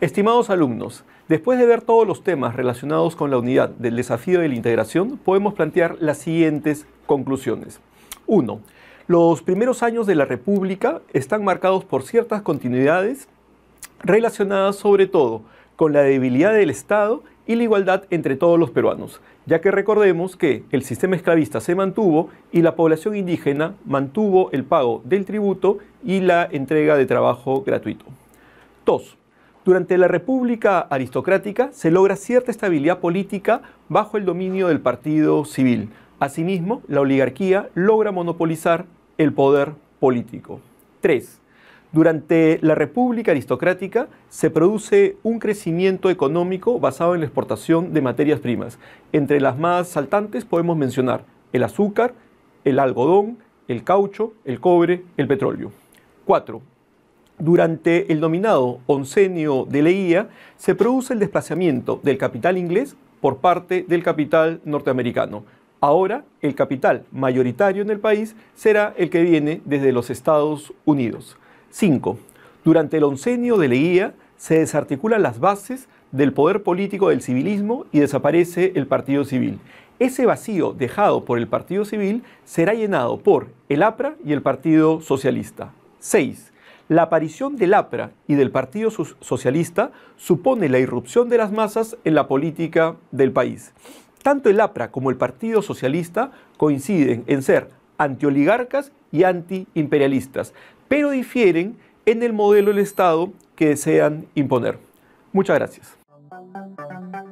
Estimados alumnos, después de ver todos los temas relacionados con la unidad del desafío de la integración, podemos plantear las siguientes conclusiones. 1. Los primeros años de la República están marcados por ciertas continuidades relacionadas sobre todo con la debilidad del Estado y la igualdad entre todos los peruanos, ya que recordemos que el sistema esclavista se mantuvo y la población indígena mantuvo el pago del tributo y la entrega de trabajo gratuito. 2. Durante la República Aristocrática se logra cierta estabilidad política bajo el dominio del Partido Civil. Asimismo, la oligarquía logra monopolizar el poder político. 3. Durante la República Aristocrática se produce un crecimiento económico basado en la exportación de materias primas. Entre las más saltantes podemos mencionar el azúcar, el algodón, el caucho, el cobre, el petróleo. 4. Durante el nominado oncenio de Leía se produce el desplazamiento del capital inglés por parte del capital norteamericano. Ahora el capital mayoritario en el país será el que viene desde los Estados Unidos. 5. Durante el oncenio de Leguía se desarticulan las bases del poder político del civilismo y desaparece el Partido Civil. Ese vacío dejado por el Partido Civil será llenado por el APRA y el Partido Socialista. 6. La aparición del APRA y del Partido Socialista supone la irrupción de las masas en la política del país. Tanto el APRA como el Partido Socialista coinciden en ser antioligarcas y antiimperialistas pero difieren en el modelo del Estado que desean imponer. Muchas gracias.